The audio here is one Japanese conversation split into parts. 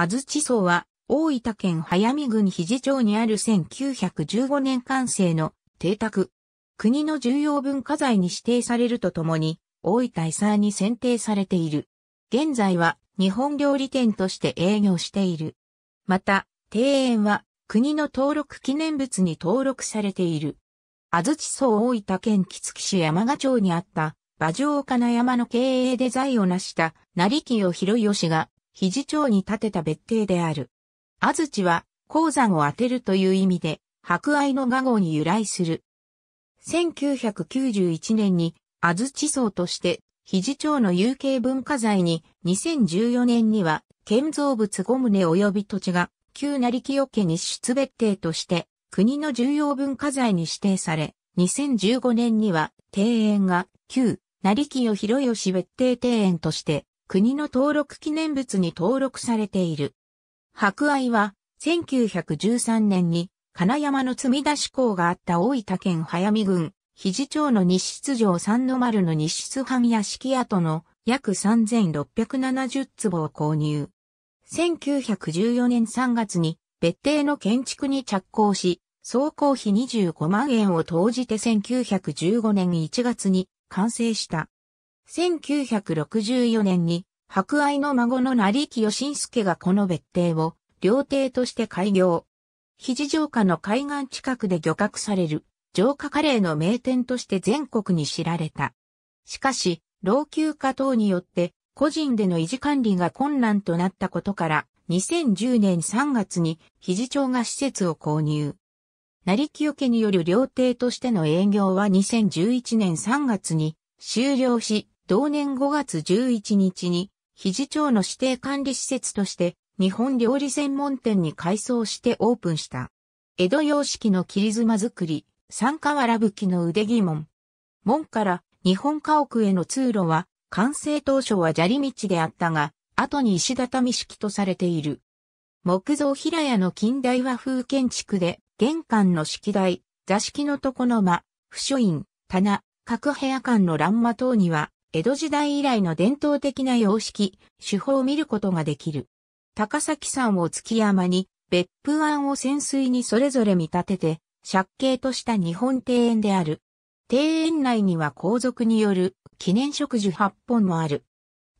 安土荘は、大分県早見郡肘町にある1915年完成の邸宅。国の重要文化財に指定されるとともに、大分遺産に選定されている。現在は日本料理店として営業している。また、庭園は国の登録記念物に登録されている。安土荘大分県木月市山賀町にあった馬上岡の山の経営で財を成した成木清弘義が肘町に建てた別邸である。安土は鉱山を当てるという意味で、博愛の画号に由来する。1991年に安土層として肘町の有形文化財に2014年には建造物5棟及び土地が旧成よけに出別邸として国の重要文化財に指定され、2015年には庭園が旧成よ広吉別邸庭園として国の登録記念物に登録されている。博愛は、1913年に、金山の積み出し港があった大分県早見郡、肘町の西室城三の丸の西室藩屋敷跡の約3670坪を購入。1914年3月に別邸の建築に着工し、総工費25万円を投じて1915年1月に完成した。1964年に、博愛の孫の成木義介がこの別邸を、料亭として開業。肘城下の海岸近くで漁獲される、城下カレーの名店として全国に知られた。しかし、老朽化等によって、個人での維持管理が困難となったことから、2010年3月に、肘町が施設を購入。成木よけによる料亭としての営業は2011年3月に終了し、同年5月11日に、肘町の指定管理施設として、日本料理専門店に改装してオープンした。江戸様式の切り妻作り、三河原吹きの腕疑問。門から日本家屋への通路は、完成当初は砂利道であったが、後に石畳式とされている。木造平屋の近代和風建築で、玄関の式台、座敷の床の間、不書院、棚、各部屋間の欄間等には、江戸時代以来の伝統的な様式、手法を見ることができる。高崎山を月山に、別府湾を潜水にそれぞれ見立てて、借景とした日本庭園である。庭園内には皇族による記念植樹8本もある。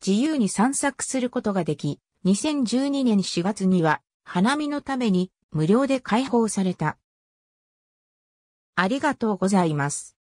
自由に散策することができ、2012年4月には花見のために無料で開放された。ありがとうございます。